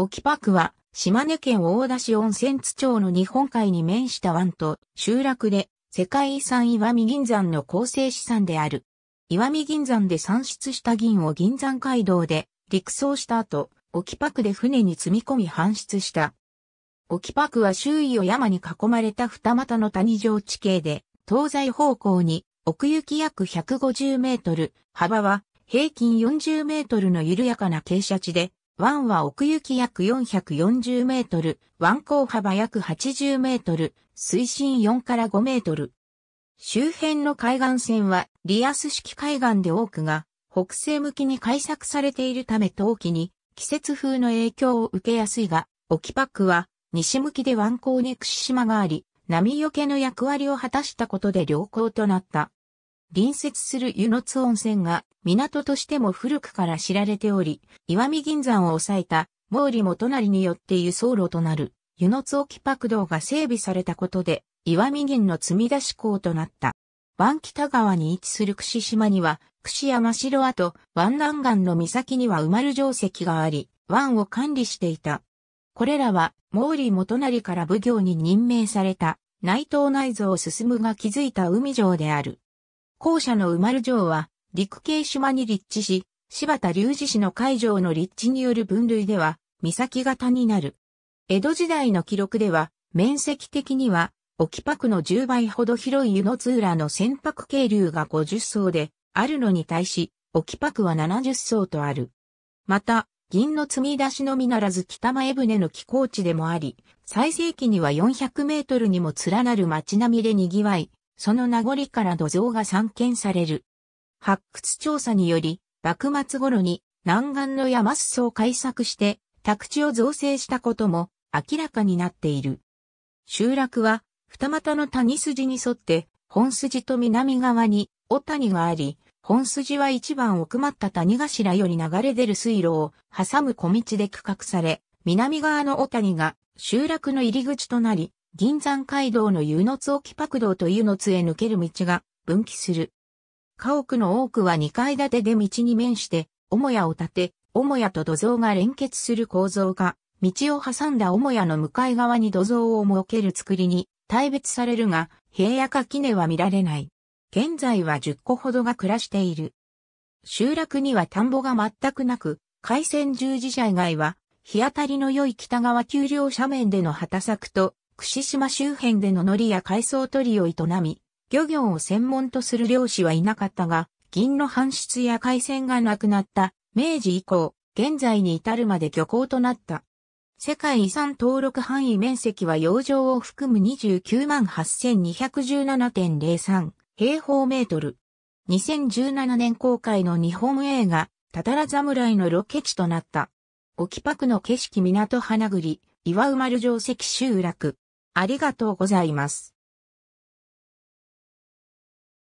沖パクは、島根県大田市温泉津町の日本海に面した湾と集落で、世界遺産岩見銀山の構成資産である。岩見銀山で産出した銀を銀山街道で陸送した後、沖パクで船に積み込み搬出した。沖パクは周囲を山に囲まれた二股の谷状地形で、東西方向に奥行き約150メートル、幅は平均40メートルの緩やかな傾斜地で、湾は奥行き約440メートル、湾口幅約80メートル、水深4から5メートル。周辺の海岸線はリアス式海岸で多くが、北西向きに開削されているため冬季に季節風の影響を受けやすいが、沖パックは西向きで湾口に串島があり、波よけの役割を果たしたことで良好となった。隣接する湯の津温泉が港としても古くから知られており、岩見銀山を抑えた毛利元就によって輸送路となる湯の津沖白道が整備されたことで、岩見銀の積み出し港となった。湾北川に位置する串島には、串山城跡、湾南岸の岬には埋まる定石があり、湾を管理していた。これらは、毛利元就から奉行に任命された、内藤内蔵進むが築いた海城である。校舎の埋まる城は、陸系島に立地し、柴田隆二氏の海上の立地による分類では、岬型になる。江戸時代の記録では、面積的には、沖パクの10倍ほど広い湯の津浦の船舶渓流が50層で、あるのに対し、沖パクは70層とある。また、銀の積み出しのみならず北前船の寄港地でもあり、最盛期には400メートルにも連なる街並みで賑わい、その名残から土蔵が散見される。発掘調査により、幕末頃に南岸の山裾を開削して宅地を造成したことも明らかになっている。集落は二股の谷筋に沿って本筋と南側に小谷があり、本筋は一番奥まった谷頭より流れ出る水路を挟む小道で区画され、南側の小谷が集落の入り口となり、銀山街道の湯の津沖白道と湯の津へ抜ける道が分岐する。家屋の多くは2階建てで道に面して、母屋を建て、母屋と土蔵が連結する構造が、道を挟んだ母屋の向かい側に土蔵を設ける作りに、大別されるが、平野か木は見られない。現在は10個ほどが暮らしている。集落には田んぼが全くなく、海鮮十字社以外は、日当たりの良い北側丘陵斜面での畑作と、串島周辺での海苔や海藻取りを営み、漁業を専門とする漁師はいなかったが、銀の搬出や海鮮がなくなった明治以降、現在に至るまで漁港となった。世界遺産登録範囲面積は洋上を含む298,217.03平方メートル。2017年公開の日本映画、たたら侍のロケ地となった。沖パクの景色港花栗、岩埋丸城石集落。ありがとうございます。